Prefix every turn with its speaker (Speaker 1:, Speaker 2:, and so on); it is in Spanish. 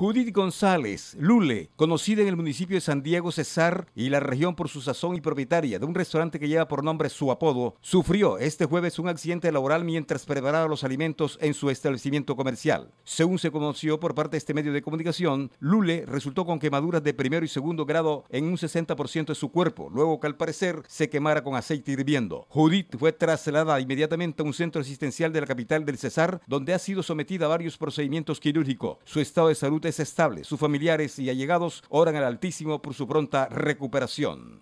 Speaker 1: Judith González Lule, conocida en el municipio de San Diego Cesar y la región por su sazón y propietaria de un restaurante que lleva por nombre su apodo, sufrió este jueves un accidente laboral mientras preparaba los alimentos en su establecimiento comercial. Según se conoció por parte de este medio de comunicación, Lule resultó con quemaduras de primero y segundo grado en un 60% de su cuerpo, luego que al parecer se quemara con aceite hirviendo. Judith fue trasladada inmediatamente a un centro asistencial de la capital del Cesar, donde ha sido sometida a varios procedimientos quirúrgicos. Su estado de salud es estable. Sus familiares y allegados oran al Altísimo por su pronta recuperación.